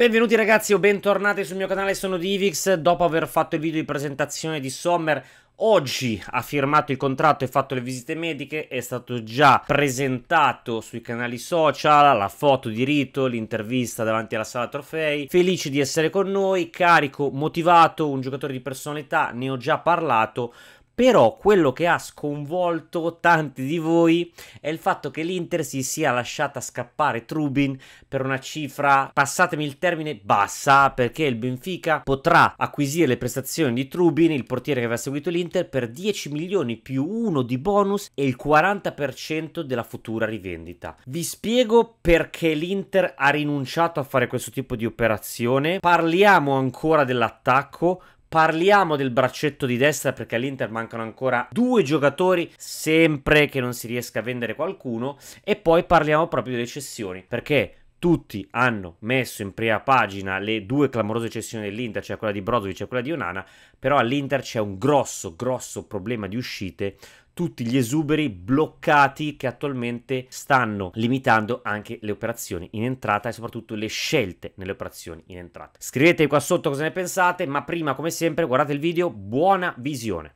Benvenuti ragazzi o bentornati sul mio canale, sono Divix, dopo aver fatto il video di presentazione di Sommer Oggi ha firmato il contratto e fatto le visite mediche, è stato già presentato sui canali social, la foto di Rito, l'intervista davanti alla sala trofei, felice di essere con noi, carico, motivato, un giocatore di personalità, ne ho già parlato, però quello che ha sconvolto tanti di voi è il fatto che l'Inter si sia lasciata scappare Trubin per una cifra, passatemi il termine, bassa, perché il Benfica potrà acquisire le prestazioni di Trubin, il portiere che aveva seguito l'Inter, per 10 milioni più uno di bonus e il 40% della futura rivendita. Vi spiego perché l'Inter ha rinunciato a fare questo tipo di operazione, parliamo ancora dell'attacco, Parliamo del braccetto di destra perché all'Inter mancano ancora due giocatori, sempre che non si riesca a vendere qualcuno, e poi parliamo proprio delle cessioni, perché tutti hanno messo in prima pagina le due clamorose cessioni dell'Inter, cioè quella di Brozovic e quella di Onana, però all'Inter c'è un grosso, grosso problema di uscite tutti gli esuberi bloccati che attualmente stanno limitando anche le operazioni in entrata e soprattutto le scelte nelle operazioni in entrata. Scrivete qua sotto cosa ne pensate, ma prima come sempre guardate il video, buona visione.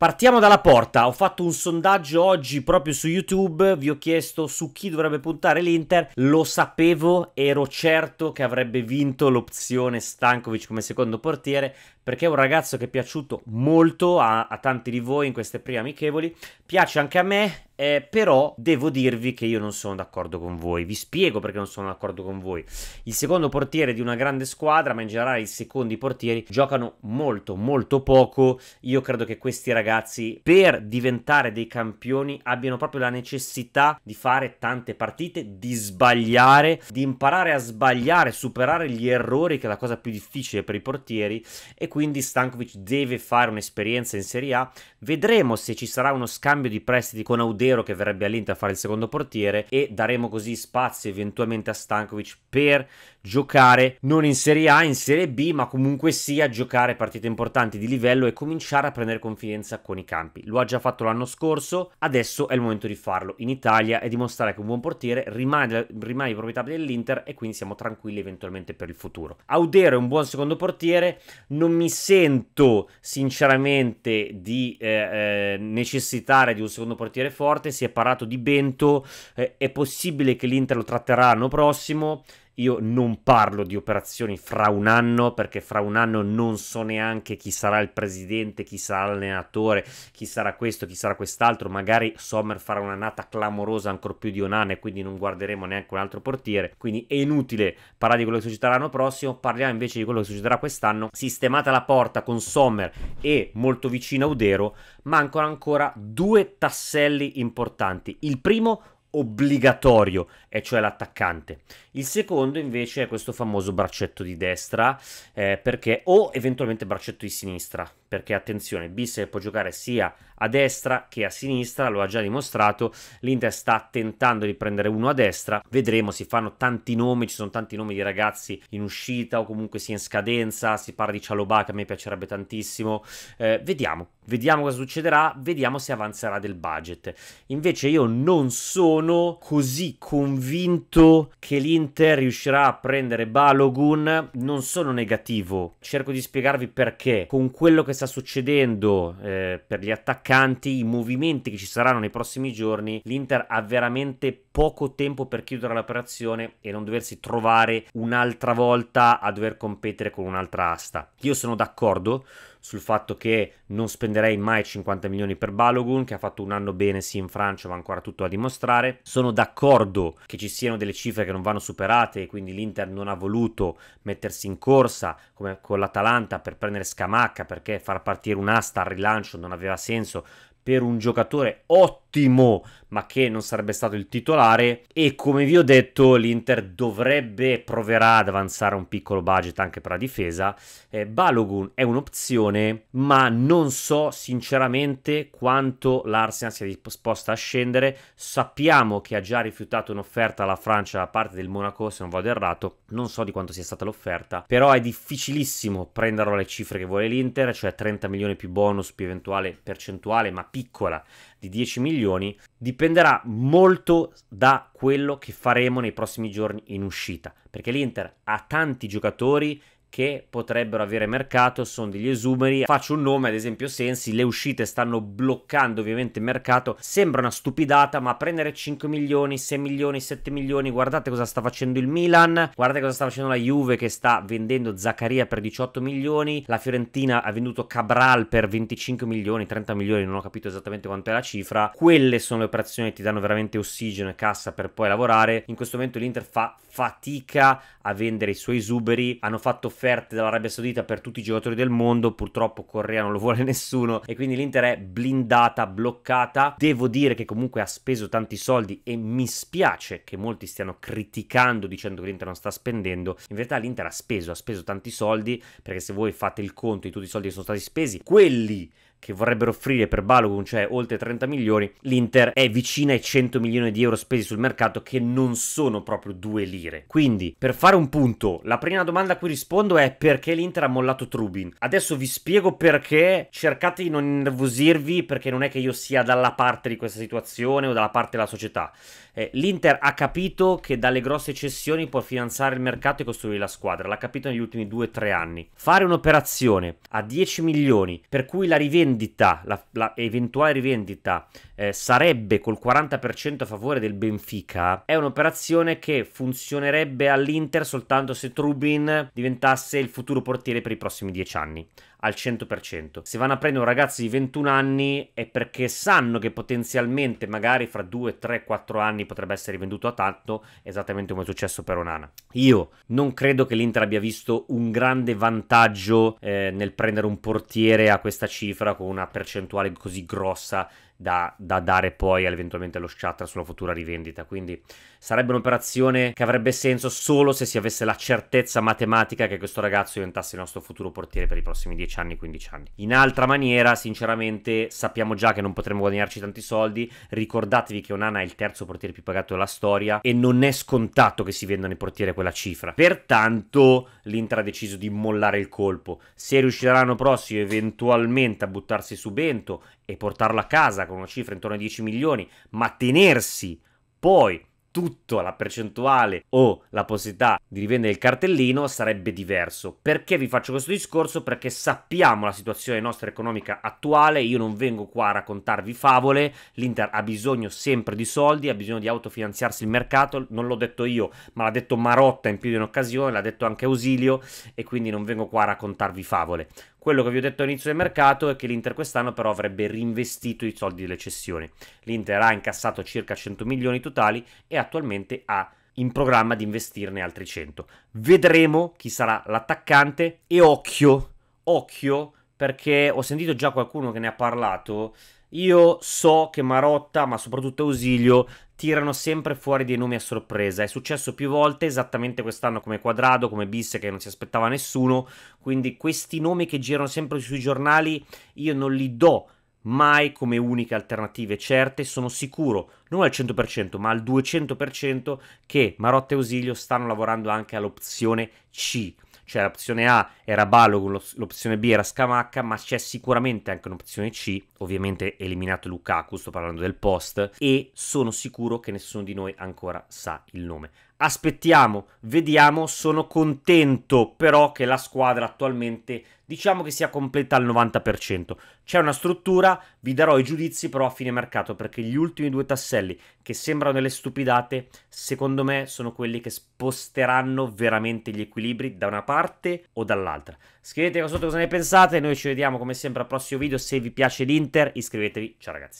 Partiamo dalla porta, ho fatto un sondaggio oggi proprio su YouTube, vi ho chiesto su chi dovrebbe puntare l'Inter, lo sapevo, ero certo che avrebbe vinto l'opzione Stankovic come secondo portiere, perché è un ragazzo che è piaciuto molto a, a tanti di voi in queste prime amichevoli, piace anche a me, eh, però devo dirvi che io non sono d'accordo con voi, vi spiego perché non sono d'accordo con voi. Il secondo portiere di una grande squadra, ma in generale i secondi portieri, giocano molto molto poco, io credo che questi ragazzi per diventare dei campioni abbiano proprio la necessità di fare tante partite, di sbagliare, di imparare a sbagliare, superare gli errori che è la cosa più difficile per i portieri e quindi quindi Stankovic deve fare un'esperienza in Serie A. Vedremo se ci sarà uno scambio di prestiti con Audero che verrebbe all'Inter a fare il secondo portiere e daremo così spazio eventualmente a Stankovic per giocare non in Serie A, in Serie B, ma comunque sia giocare partite importanti di livello e cominciare a prendere confidenza con i campi. Lo ha già fatto l'anno scorso, adesso è il momento di farlo in Italia e dimostrare che un buon portiere rimane, rimane di proprietà dell'Inter e quindi siamo tranquilli eventualmente per il futuro. Audero è un buon secondo portiere, non mi mi sento sinceramente di eh, eh, necessitare di un secondo portiere forte. Si è parlato di Bento, eh, è possibile che l'Inter lo tratterà l'anno prossimo. Io non parlo di operazioni fra un anno, perché fra un anno non so neanche chi sarà il presidente, chi sarà l'allenatore, chi sarà questo, chi sarà quest'altro. Magari Sommer farà un'annata clamorosa ancora più di un anno e quindi non guarderemo neanche un altro portiere. Quindi è inutile parlare di quello che succederà l'anno prossimo, parliamo invece di quello che succederà quest'anno. Sistemata la porta con Sommer e molto vicino a Udero, mancano ancora due tasselli importanti. Il primo obbligatorio, e cioè l'attaccante. Il secondo invece è questo famoso braccetto di destra, eh, perché o eventualmente braccetto di sinistra, perché attenzione, Bissell può giocare sia a destra che a sinistra, lo ha già dimostrato, l'Inter sta tentando di prendere uno a destra, vedremo, si fanno tanti nomi, ci sono tanti nomi di ragazzi in uscita o comunque sia in scadenza, si parla di Cialobà che a me piacerebbe tantissimo, eh, vediamo, vediamo cosa succederà, vediamo se avanzerà del budget. Invece io non sono così convinto che l'Inter riuscirà a prendere Balogun, non sono negativo, cerco di spiegarvi perché, con quello che sta succedendo eh, per gli attaccanti, i movimenti che ci saranno nei prossimi giorni, l'Inter ha veramente poco tempo per chiudere l'operazione e non doversi trovare un'altra volta a dover competere con un'altra asta. Io sono d'accordo sul fatto che non spenderei mai 50 milioni per Balogun, che ha fatto un anno bene sì in Francia, ma ancora tutto a dimostrare. Sono d'accordo che ci siano delle cifre che non vanno superate, e quindi l'Inter non ha voluto mettersi in corsa come con l'Atalanta per prendere Scamacca, perché far partire un'asta al rilancio non aveva senso, per un giocatore ottimo, ma che non sarebbe stato il titolare. E come vi ho detto, l'Inter dovrebbe proverà ad avanzare un piccolo budget anche per la difesa. Eh, Balogun è un'opzione, ma non so sinceramente quanto l'Arsenal sia disposta a scendere. Sappiamo che ha già rifiutato un'offerta alla Francia da parte del Monaco, se non vado errato. Non so di quanto sia stata l'offerta, però è difficilissimo prenderlo alle cifre che vuole l'Inter, cioè 30 milioni più bonus più eventuale percentuale, ma piccola di 10 milioni dipenderà molto da quello che faremo nei prossimi giorni in uscita, perché l'Inter ha tanti giocatori che potrebbero avere mercato sono degli esumeri. Faccio un nome, ad esempio Sensi, le uscite stanno bloccando ovviamente il mercato. Sembra una stupidata, ma prendere 5 milioni, 6 milioni, 7 milioni, guardate cosa sta facendo il Milan, guardate cosa sta facendo la Juve che sta vendendo Zaccaria per 18 milioni, la Fiorentina ha venduto Cabral per 25 milioni, 30 milioni, non ho capito esattamente quanto è la cifra. Quelle sono le operazioni che ti danno veramente ossigeno e cassa per poi lavorare. In questo momento l'Inter fa fatica a vendere i suoi esuberi, hanno fatto offerte dall'Arabia Saudita per tutti i giocatori del mondo, purtroppo Correa non lo vuole nessuno e quindi l'Inter è blindata, bloccata. Devo dire che comunque ha speso tanti soldi e mi spiace che molti stiano criticando dicendo che l'Inter non sta spendendo. In verità l'Inter ha speso, ha speso tanti soldi perché se voi fate il conto di tutti i soldi che sono stati spesi, quelli che vorrebbero offrire per Balogun, cioè oltre 30 milioni, l'Inter è vicina ai 100 milioni di euro spesi sul mercato che non sono proprio due lire. Quindi, per fare un punto, la prima domanda a cui rispondo è perché l'Inter ha mollato Trubin. Adesso vi spiego perché, cercate di non innervosirvi perché non è che io sia dalla parte di questa situazione o dalla parte della società. Eh, L'Inter ha capito che dalle grosse cessioni può finanziare il mercato e costruire la squadra, l'ha capito negli ultimi 2-3 anni. Fare un'operazione a 10 milioni per cui la rivendita rivendita, la, la eventuale rivendita eh, sarebbe col 40% a favore del Benfica, è un'operazione che funzionerebbe all'Inter soltanto se Trubin diventasse il futuro portiere per i prossimi 10 anni al 100%. Se vanno a prendere un ragazzo di 21 anni è perché sanno che potenzialmente magari fra 2, 3, 4 anni potrebbe essere venduto a tanto, esattamente come è successo per Onana. Io non credo che l'Inter abbia visto un grande vantaggio eh, nel prendere un portiere a questa cifra con una percentuale così grossa da, da dare poi eventualmente allo Shatter sulla futura rivendita. Quindi sarebbe un'operazione che avrebbe senso solo se si avesse la certezza matematica che questo ragazzo diventasse il nostro futuro portiere per i prossimi 10 anni, 15 anni. In altra maniera, sinceramente, sappiamo già che non potremo guadagnarci tanti soldi. Ricordatevi che Onana è il terzo portiere più pagato della storia e non è scontato che si vendano i portieri a quella cifra. Pertanto l'Inter ha deciso di mollare il colpo. Se riuscirà l'anno prossimo eventualmente a buttarsi su Bento e portarlo a casa con una cifra intorno ai 10 milioni, ma tenersi poi tutta la percentuale o la possibilità di rivendere il cartellino sarebbe diverso. Perché vi faccio questo discorso? Perché sappiamo la situazione nostra economica attuale, io non vengo qua a raccontarvi favole, l'Inter ha bisogno sempre di soldi, ha bisogno di autofinanziarsi il mercato, non l'ho detto io, ma l'ha detto Marotta in più di un'occasione, l'ha detto anche Ausilio e quindi non vengo qua a raccontarvi favole. Quello che vi ho detto all'inizio del mercato è che l'Inter quest'anno però avrebbe reinvestito i soldi delle cessioni. L'Inter ha incassato circa 100 milioni totali e attualmente ha in programma di investirne altri 100. Vedremo chi sarà l'attaccante e occhio, occhio perché ho sentito già qualcuno che ne ha parlato io so che Marotta, ma soprattutto Ausilio, tirano sempre fuori dei nomi a sorpresa. È successo più volte, esattamente quest'anno come Quadrado, come Bisse che non si aspettava nessuno. Quindi questi nomi che girano sempre sui giornali, io non li do mai come uniche alternative certe, sono sicuro, non al 100%, ma al 200% che Marotta e Ausilio stanno lavorando anche all'opzione C cioè l'opzione A era Balogun, l'opzione B era Scamacca, ma c'è sicuramente anche un'opzione C, ovviamente eliminato Lukaku, sto parlando del post, e sono sicuro che nessuno di noi ancora sa il nome aspettiamo, vediamo, sono contento però che la squadra attualmente diciamo che sia completa al 90%. C'è una struttura, vi darò i giudizi però a fine mercato perché gli ultimi due tasselli che sembrano delle stupidate, secondo me sono quelli che sposteranno veramente gli equilibri da una parte o dall'altra. Scrivete qua sotto cosa ne pensate, noi ci vediamo come sempre al prossimo video, se vi piace l'Inter iscrivetevi, ciao ragazzi.